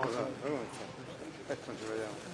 facciamo la pronuncia. ci vediamo.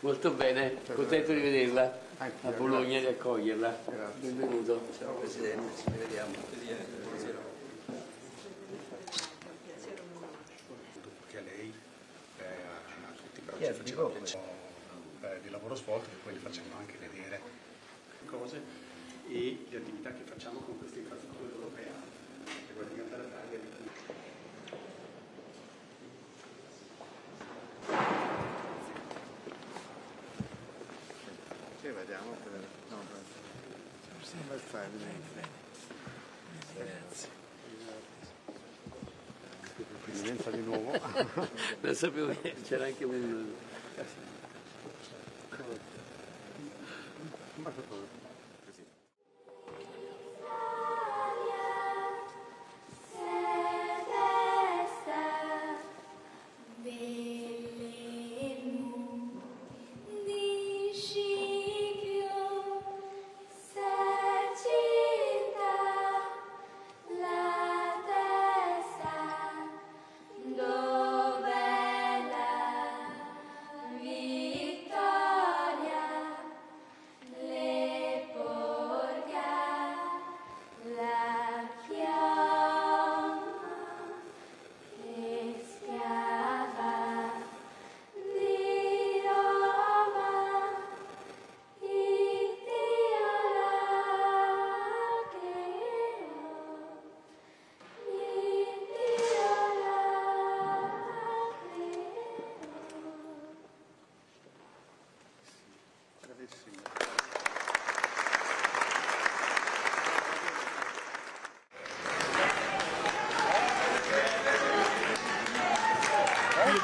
Molto bene, contento di vederla a Bologna e di accoglierla. Benvenuto. Ciao Presidente, ci vediamo. lavoro, eh, di lavoro svolto che poi li facciamo anche vedere. Cose e le attività che facciamo con questa infrastruttura europea che vuole fare, bene. Grazie presenza di nuovo. Lo sapevo, c'era anche un... まあちょっと。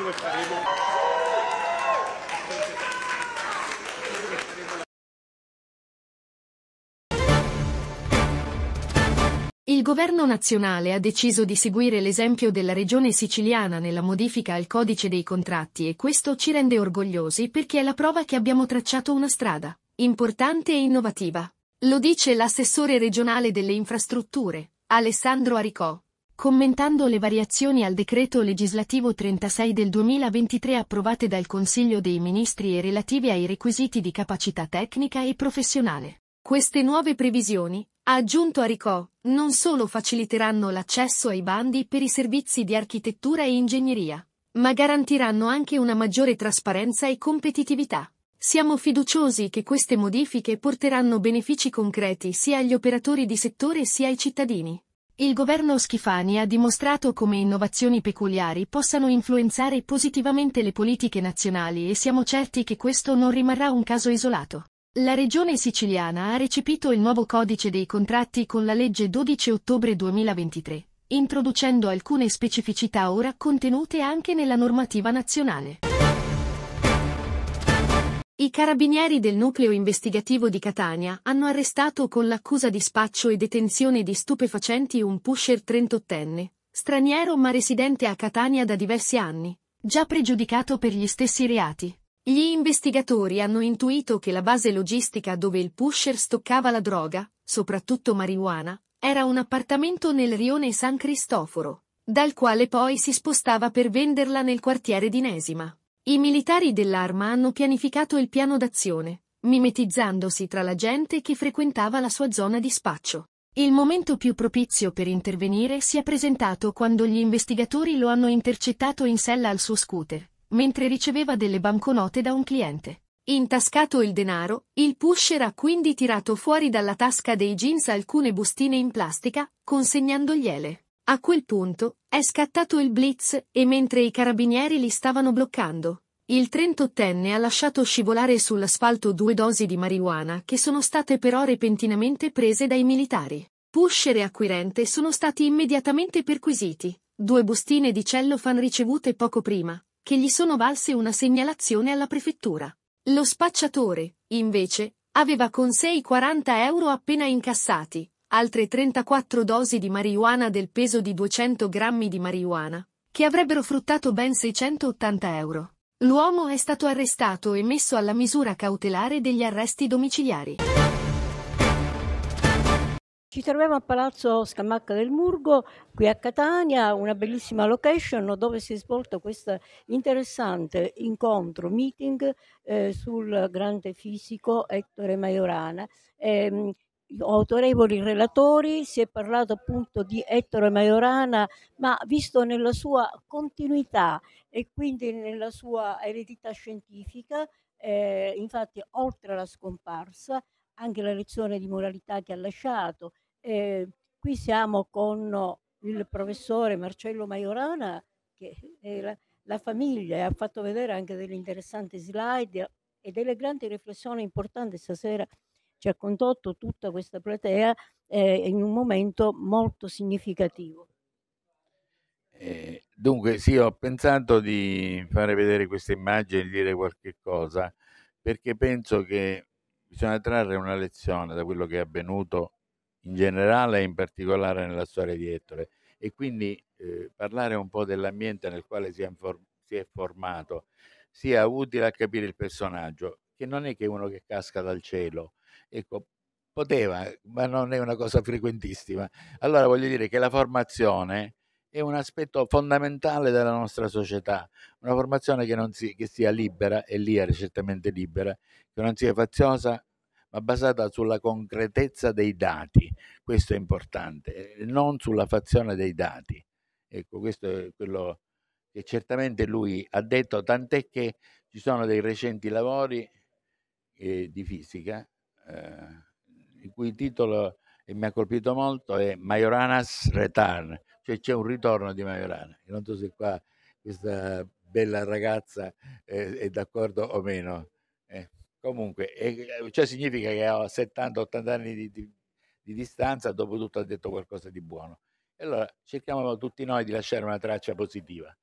dove faremo... Il governo nazionale ha deciso di seguire l'esempio della regione siciliana nella modifica al codice dei contratti e questo ci rende orgogliosi perché è la prova che abbiamo tracciato una strada, importante e innovativa. Lo dice l'assessore regionale delle infrastrutture, Alessandro Aricò, Commentando le variazioni al decreto legislativo 36 del 2023 approvate dal Consiglio dei Ministri e relative ai requisiti di capacità tecnica e professionale. Queste nuove previsioni, ha aggiunto Aricò, non solo faciliteranno l'accesso ai bandi per i servizi di architettura e ingegneria, ma garantiranno anche una maggiore trasparenza e competitività. Siamo fiduciosi che queste modifiche porteranno benefici concreti sia agli operatori di settore sia ai cittadini. Il governo Schifani ha dimostrato come innovazioni peculiari possano influenzare positivamente le politiche nazionali e siamo certi che questo non rimarrà un caso isolato. La regione siciliana ha recepito il nuovo codice dei contratti con la legge 12 ottobre 2023, introducendo alcune specificità ora contenute anche nella normativa nazionale. I carabinieri del nucleo investigativo di Catania hanno arrestato con l'accusa di spaccio e detenzione di stupefacenti un pusher 38enne, straniero ma residente a Catania da diversi anni, già pregiudicato per gli stessi reati. Gli investigatori hanno intuito che la base logistica dove il pusher stoccava la droga, soprattutto marijuana, era un appartamento nel rione San Cristoforo, dal quale poi si spostava per venderla nel quartiere di Nesima. I militari dell'arma hanno pianificato il piano d'azione, mimetizzandosi tra la gente che frequentava la sua zona di spaccio. Il momento più propizio per intervenire si è presentato quando gli investigatori lo hanno intercettato in sella al suo scooter, mentre riceveva delle banconote da un cliente. Intascato il denaro, il pusher ha quindi tirato fuori dalla tasca dei jeans alcune bustine in plastica, consegnandogliele. A quel punto è scattato il blitz e mentre i carabinieri li stavano bloccando, il 38enne ha lasciato scivolare sull'asfalto due dosi di marijuana che sono state però repentinamente prese dai militari. Pusher e acquirente sono stati immediatamente perquisiti, due bustine di cellofan ricevute poco prima, che gli sono valse una segnalazione alla prefettura. Lo spacciatore, invece, aveva con sé i 40 euro appena incassati, altre 34 dosi di marijuana del peso di 200 grammi di marijuana, che avrebbero fruttato ben 680 euro. L'uomo è stato arrestato e messo alla misura cautelare degli arresti domiciliari. Ci troviamo a Palazzo Scamacca del Murgo, qui a Catania, una bellissima location dove si è svolto questo interessante incontro, meeting eh, sul grande fisico Ettore Majorana. Eh, autorevoli relatori, si è parlato appunto di Ettore Majorana, ma visto nella sua continuità e quindi nella sua eredità scientifica, eh, infatti oltre alla scomparsa, anche la lezione di moralità che ha lasciato. Eh, qui siamo con il professore Marcello Majorana, che la, la famiglia ha fatto vedere anche delle interessanti slide e delle grandi riflessioni importanti stasera ci cioè, ha condotto tutta questa platea eh, in un momento molto significativo. Eh, dunque, sì, ho pensato di fare vedere questa immagine e dire qualche cosa, perché penso che bisogna trarre una lezione da quello che è avvenuto in generale e in particolare nella storia di Ettore e quindi eh, parlare un po' dell'ambiente nel quale si è, inform- si è, formato sia utile a capire il personaggio, che non è che uno che casca dal cielo, Ecco, poteva, ma non è una cosa frequentissima. Allora voglio dire che la formazione è un aspetto fondamentale della nostra società, una formazione che, si, che sia libera, e lì è certamente libera, che non sia faziosa, ma basata sulla concretezza dei dati, questo è importante, non sulla fazione dei dati. Ecco, questo è quello che certamente lui ha detto, tant'è che ci sono dei recenti lavori eh, di fisica eh, il cui titolo mi ha colpito molto è Majoranas Return, cioè c'è un ritorno di Majorana. non so se qua questa bella ragazza eh, è d'accordo o meno. Eh, comunque, eh, cioè significa che a 70-80 anni di, di, di, distanza, dopo tutto ha detto qualcosa di buono. E allora cerchiamo tutti noi di lasciare una traccia positiva.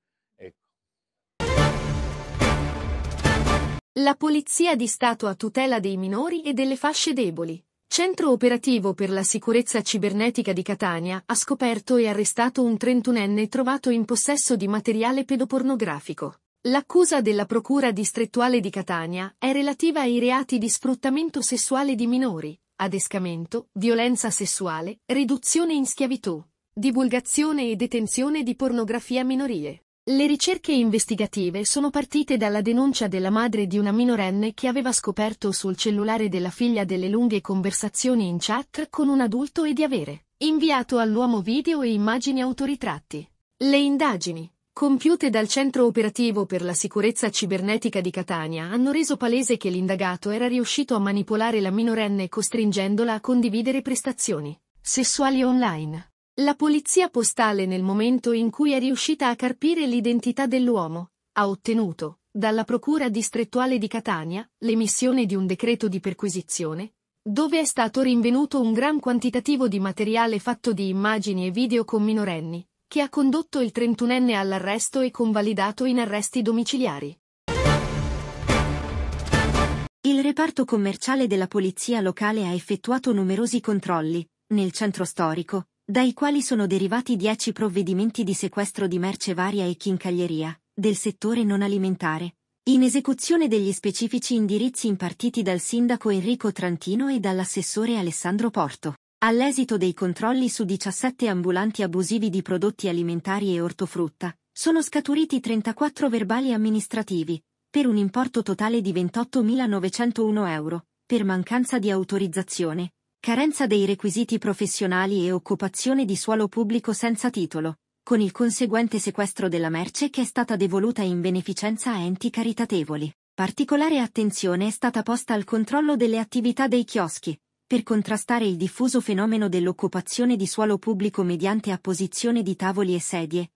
La Polizia di Stato a tutela dei minori e delle fasce deboli. Centro operativo per la sicurezza cibernetica di Catania ha scoperto e arrestato un trentunenne trovato in possesso di materiale pedopornografico. L'accusa della Procura distrettuale di Catania è relativa ai reati di sfruttamento sessuale di minori, adescamento, violenza sessuale, riduzione in schiavitù, divulgazione e detenzione di pornografia minorie. Le ricerche investigative sono partite dalla denuncia della madre di una minorenne che aveva scoperto sul cellulare della figlia delle lunghe conversazioni in chat con un adulto e di avere inviato all'uomo video e immagini autoritratti. Le indagini, compiute dal Centro Operativo per la Sicurezza Cibernetica di Catania, hanno reso palese che l'indagato era riuscito a manipolare la minorenne costringendola a condividere prestazioni sessuali online. La polizia postale nel momento in cui è riuscita a carpire l'identità dell'uomo, ha ottenuto, dalla Procura distrettuale di Catania, l'emissione di un decreto di perquisizione, dove è stato rinvenuto un gran quantitativo di materiale fatto di immagini e video con minorenni, che ha condotto il 31enne all'arresto e convalidato in arresti domiciliari. Il reparto commerciale della polizia locale ha effettuato numerosi controlli, nel centro storico, dai quali sono derivati dieci provvedimenti di sequestro di merce varia e chincaglieria, del settore non alimentare, in esecuzione degli specifici indirizzi impartiti dal sindaco Enrico Trantino e dall'assessore Alessandro Porto. All'esito dei controlli su 17 ambulanti abusivi di prodotti alimentari e ortofrutta, sono scaturiti 34 verbali amministrativi, per un importo totale di 28.901 euro, per mancanza di autorizzazione, carenza dei requisiti professionali e occupazione di suolo pubblico senza titolo, con il conseguente sequestro della merce che è stata devoluta in beneficenza a enti caritatevoli. Particolare attenzione è stata posta al controllo delle attività dei chioschi, per contrastare il diffuso fenomeno dell'occupazione di suolo pubblico mediante apposizione di tavoli e sedie,